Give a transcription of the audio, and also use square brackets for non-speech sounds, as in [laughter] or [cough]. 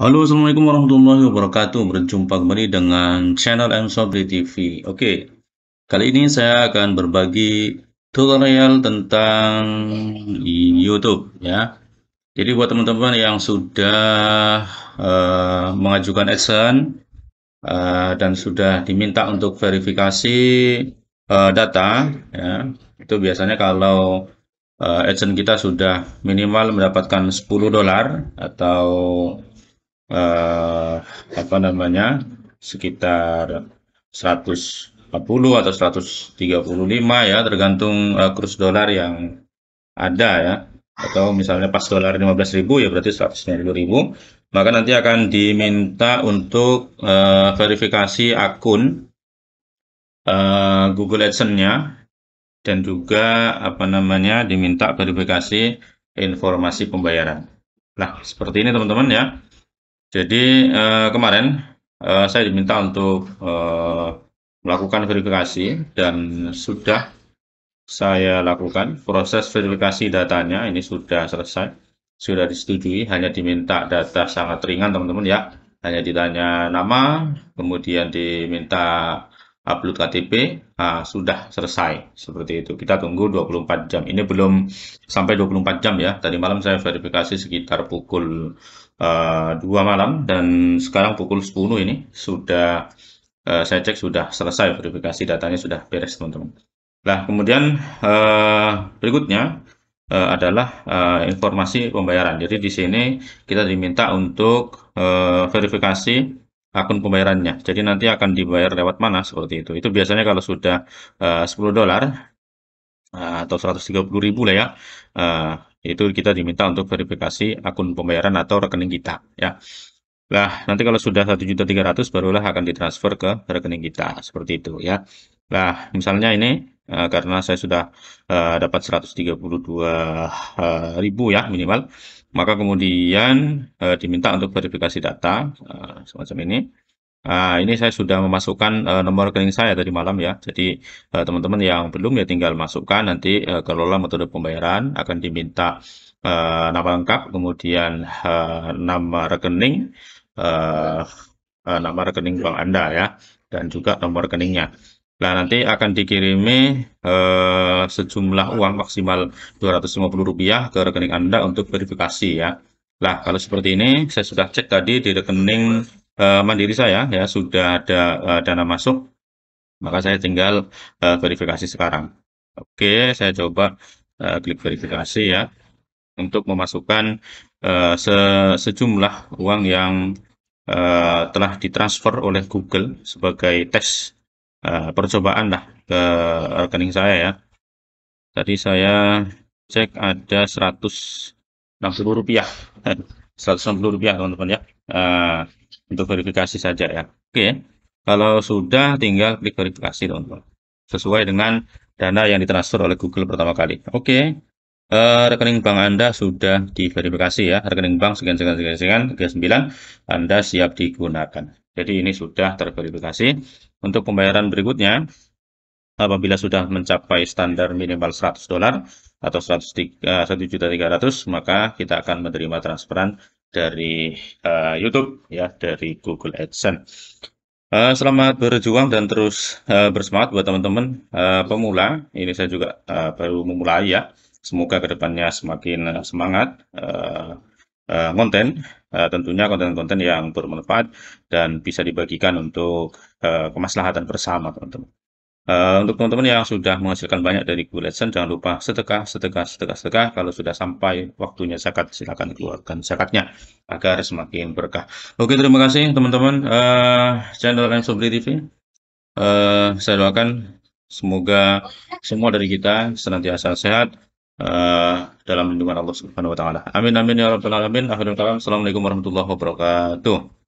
Halo assalamualaikum warahmatullahi wabarakatuh berjumpa kembali dengan channel M Sobri TV Oke kali ini saya akan berbagi tutorial tentang YouTube ya jadi buat teman-teman yang sudah uh, mengajukan action uh, eh, dan sudah diminta untuk verifikasi uh, data ya itu biasanya kalau uh, action kita sudah minimal mendapatkan 10 dolar atau eh, apa namanya sekitar 140 atau 135 ya tergantung eh, kurs dolar yang ada ya atau misalnya pas dolar 15.000 ya berarti 190.000 maka nanti akan diminta untuk eh, verifikasi akun eh, Google AdSense-nya dan juga apa namanya diminta verifikasi informasi pembayaran. Nah, seperti ini teman-teman ya. Jadi eh, kemarin eh, saya diminta untuk eh, melakukan verifikasi dan sudah saya lakukan proses verifikasi datanya ini sudah selesai sudah disetujui hanya diminta data sangat ringan teman-teman ya hanya ditanya nama kemudian diminta upload KTP uh, ah, sudah selesai seperti itu kita tunggu 24 jam ini belum sampai 24 jam ya tadi malam saya verifikasi sekitar pukul uh, ah, 2 malam dan sekarang pukul 10 ini sudah uh, saya cek sudah selesai verifikasi datanya sudah beres teman-teman nah kemudian uh, berikutnya uh, adalah uh, informasi pembayaran jadi di sini kita diminta untuk uh, verifikasi akun pembayarannya. Jadi nanti akan dibayar lewat mana seperti itu. Itu biasanya kalau sudah eh, uh, 10 dolar uh, atau 130 ribu lah ya, uh, itu kita diminta untuk verifikasi akun pembayaran atau rekening kita ya. Nah, nanti kalau sudah 1.300 barulah akan ditransfer ke rekening kita seperti itu ya. Nah, misalnya ini uh, karena saya sudah uh, dapat 132 uh, ribu ya minimal maka kemudian e, diminta untuk verifikasi data e, semacam ini. Nah, ini saya sudah memasukkan e, nomor rekening saya tadi malam ya. Jadi teman-teman yang belum ya tinggal masukkan nanti e, kelola metode pembayaran akan diminta e, nama lengkap, kemudian e, nama rekening, e, e, nama rekening bank Anda ya, dan juga nomor rekeningnya. Nah, nanti akan dikirimi eh, sejumlah uang maksimal Rp250 ke rekening Anda untuk verifikasi ya. Nah, kalau seperti ini, saya sudah cek tadi di rekening eh, mandiri saya, ya sudah ada eh, dana masuk, maka saya tinggal eh, verifikasi sekarang. Oke, saya coba eh, klik verifikasi ya, untuk memasukkan eh, se sejumlah uang yang eh, telah ditransfer oleh Google sebagai tes Eh, percobaan lah ke rekening saya ya. Tadi saya cek ada 160 rupiah. 160 [laughs] rupiah teman-teman ya. Uh, untuk verifikasi saja ya. Oke. Kalau sudah tinggal klik verifikasi teman-teman. Sesuai dengan dana yang ditransfer oleh Google pertama kali. Oke. Uh, rekening bank Anda sudah diverifikasi ya. Rekening bank sekian sekian sekian sekian 39 Anda siap digunakan. Jadi ini sudah terverifikasi. Untuk pembayaran berikutnya, apabila sudah mencapai standar minimal 100 dolar atau 1.300 maka kita akan menerima transferan dari uh, YouTube ya dari Google AdSense. Uh, selamat berjuang dan terus uh, bersemangat buat teman-teman uh, pemula. Ini saya juga uh, baru memulai ya. Semoga kedepannya semakin semangat. Uh, Eh, konten, eh, tentunya konten-konten yang bermanfaat dan bisa dibagikan untuk eh, kemaslahatan bersama teman-teman. untuk teman-teman yang sudah menghasilkan banyak dari Google AdSense, jangan lupa sedekah, sedekah, sedekah, sedekah. Kalau sudah sampai waktunya zakat, silakan keluarkan zakatnya agar semakin berkah. Oke, terima kasih teman-teman uh, channel Rank Sobri TV. Uh, saya doakan semoga semua dari kita senantiasa sehat, Eh, dalam lindungan Allah Subhanahu wa taala. Amin amin ya rabbal alamin. Akhirul kalam. Assalamualaikum warahmatullahi wabarakatuh.